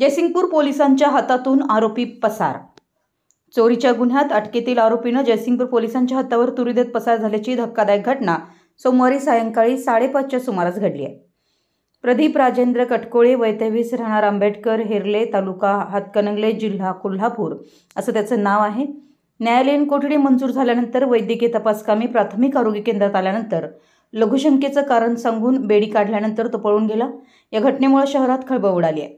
जयसिंगपूर पोलिसांच्या हातातून आरोपी पसार चोरीच्या गुन्ह्यात अटकेतील आरोपीनं जयसिंगपूर पोलिसांच्या हातावर तुरी देत पसार झाल्याची धक्कादायक घटना सोमवारी सायंकाळी साडेपाचच्या सुमारास घडली आहे प्रदीप राजेंद्र कटकोळे वैतेवीस राहणार आंबेडकर हेरले तालुका हातकणंगले जिल्हा कोल्हापूर असं त्याचं नाव आहे न्यायालयीन कोठडी मंजूर झाल्यानंतर वैद्यकीय तपासकामी प्राथमिक आरोग्य केंद्रात आल्यानंतर लघुशंकेचं कारण सांगून बेडी काढल्यानंतर तो पळून गेला या घटनेमुळे शहरात खळबळ उडाली आहे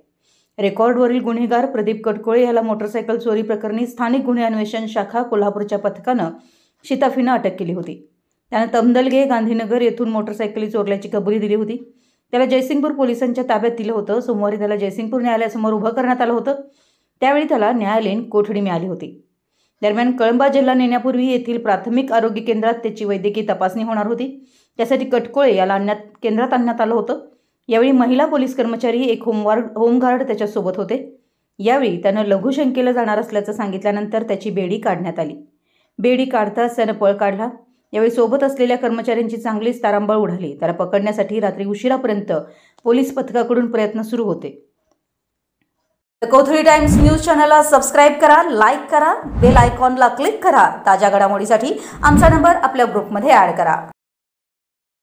रेकॉर्डवरील गुन्हेगार प्रदीप कटकोळे याला मोटरसायकल चोरी प्रकरणी स्थानिक गुन्हे अन्वेषण शाखा कोल्हापूरच्या पथकानं शिताफीनं अटक केली होती त्यानं तमदलगे गांधीनगर येथून मोटरसायकली चोरल्याची कबुली दिली होती त्याला जयसिंगपूर पोलिसांच्या ताब्यात दिलं होतं सोमवारी त्याला जयसिंगपूर न्यायालयासमोर उभं करण्यात आलं होतं त्यावेळी त्याला न्यायालयीन कोठडी मिळाली होती दरम्यान कळंबा जिल्हा नेण्यापूर्वी येथील प्राथमिक आरोग्य केंद्रात त्याची वैद्यकीय तपासणी होणार होती त्यासाठी कटकोळे याला आणण्यात केंद्रात आणण्यात आलं होतं यावेळी महिला पोलीस कर्मचारी एक होमवार्ड होमगार्ड त्याच्यासोबत होते यावेळी त्यानं लघुशंकेला जाणार असल्याचं सांगितल्यानंतर त्याची बेडी काढण्यात आली बेडी काढताच त्यानं पळ काढला यावेळी सोबत असलेल्या कर्मचाऱ्यांची चांगलीच तारांबळ उडाली त्याला पकडण्यासाठी रात्री उशिरापर्यंत पोलीस पथकाकडून प्रयत्न सुरू होते कोथळी टाइम्स न्यूज चॅनलला सबस्क्राईब करा लाईक करा बेल आयकॉनला क्लिक करा ताज्या घडामोडीसाठी आमचा नंबर आपल्या ग्रुपमध्ये ॲड करा